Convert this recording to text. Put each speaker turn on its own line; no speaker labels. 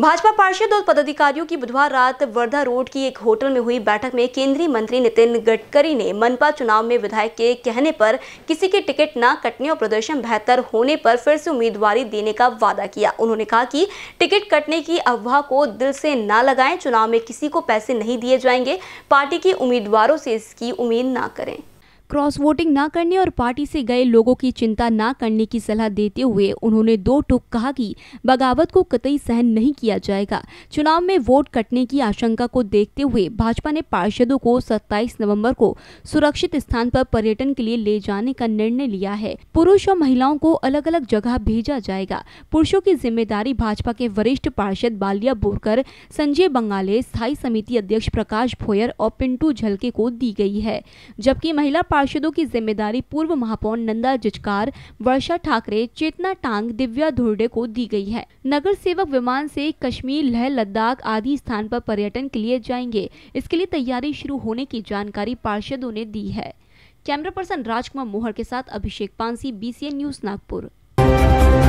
भाजपा पार्षद और पदाधिकारियों की बुधवार रात वर्धा रोड की एक होटल में हुई बैठक में केंद्रीय मंत्री नितिन गडकरी ने मनपा चुनाव में विधायक के कहने पर किसी के टिकट न कटने और प्रदर्शन बेहतर होने पर फिर से उम्मीदवारी देने का वादा किया उन्होंने कहा कि टिकट कटने की अफवाह को दिल से न लगाएं चुनाव में किसी को पैसे नहीं दिए जाएंगे पार्टी के उम्मीदवारों से इसकी उम्मीद ना करें क्रॉस वोटिंग ना करने और पार्टी से गए लोगों की चिंता ना करने की सलाह देते हुए उन्होंने दो टुक कहा कि बगावत को कतई सहन नहीं किया जाएगा चुनाव में वोट कटने की आशंका को देखते हुए भाजपा ने पार्षदों को 27 नवंबर को सुरक्षित स्थान पर पर्यटन के लिए ले जाने का निर्णय लिया है पुरुष और महिलाओं को अलग अलग जगह भेजा जाएगा पुरुषों की जिम्मेदारी भाजपा के वरिष्ठ पार्षद बालिया बोरकर संजय बंगाले स्थायी समिति अध्यक्ष प्रकाश भोयर और पिंटू झलके को दी गयी है जबकि महिला पार्षदों की जिम्मेदारी पूर्व महापौर नंदा जिचकार वर्षा ठाकरे चेतना टांग दिव्या धुर्डे को दी गई है नगर सेवक विमान से कश्मीर लह लद्दाख आदि स्थान पर पर्यटन के लिए जाएंगे इसके लिए तैयारी शुरू होने की जानकारी पार्षदों ने दी है कैमरा पर्सन राजकुमार मोहर के साथ अभिषेक पांसी बी न्यूज नागपुर